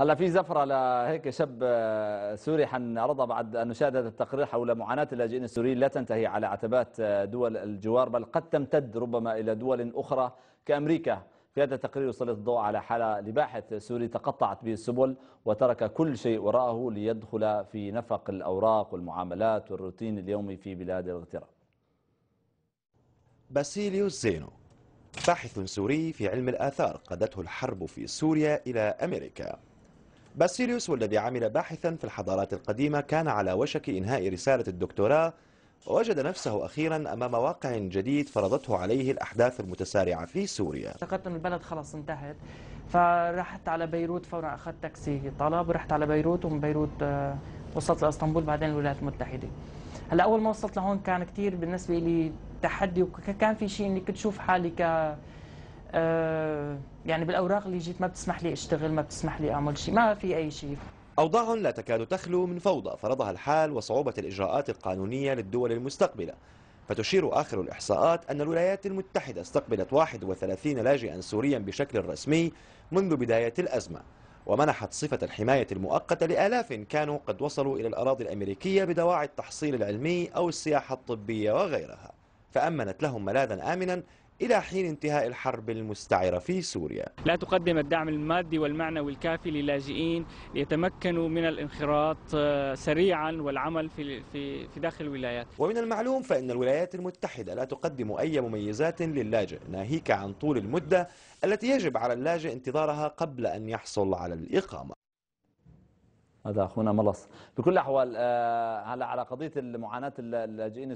هلا في زفره لهيك شاب آه، سوري حنعرضها بعد ان نشاهد هذا التقرير حول معاناه اللاجئين السوريين لا تنتهي على عتبات آه، دول الجوار بل قد تمتد ربما الى دول اخرى كامريكا في هذا التقرير يسلط الضوء على حاله لباحث سوري تقطعت به السبل وترك كل شيء وراءه ليدخل في نفق الاوراق والمعاملات والروتين اليومي في بلاد الاغتراب. باسيليوس زينو باحث سوري في علم الاثار قادته الحرب في سوريا الى امريكا باسيليوس والذي عمل باحثا في الحضارات القديمة كان على وشك إنهاء رسالة الدكتوراه ووجد نفسه أخيرا أمام واقع جديد فرضته عليه الأحداث المتسارعة في سوريا اعتقدت أن البلد خلاص انتهت فرحت على بيروت فورا أخذت تاكسي طلب ورحت على بيروت ومن بيروت آه، وصلت لأسطنبول بعدين الولايات المتحدة هلا أول ما وصلت لهون كان كتير بالنسبة لي تحدي وكان في شيء إني كنت شوف حالي ك آه، يعني بالاوراق اللي جيت ما بتسمح لي اشتغل ما بتسمح لي اعمل شيء ما في اي شيء أوضاع لا تكاد تخلو من فوضى فرضها الحال وصعوبة الإجراءات القانونية للدول المستقبلة فتشير آخر الإحصاءات أن الولايات المتحدة استقبلت 31 لاجئا سوريا بشكل رسمي منذ بداية الأزمة ومنحت صفة الحماية المؤقتة لآلاف كانوا قد وصلوا إلى الأراضي الأمريكية بدواعي التحصيل العلمي أو السياحة الطبية وغيرها فأمنت لهم ملاذا آمنا إلى حين انتهاء الحرب المستعرة في سوريا لا تقدم الدعم المادي والمعنوي الكافي للاجئين ليتمكنوا من الانخراط آه، سريعا والعمل في, في, في داخل الولايات ومن المعلوم فإن الولايات المتحدة لا تقدم أي مميزات للاجئ ناهيك عن طول المدة التي يجب على اللاجئ انتظارها قبل أن يحصل على الإقامة هذا أخونا ملص بكل أحوال آه، على قضية معاناة اللاجئين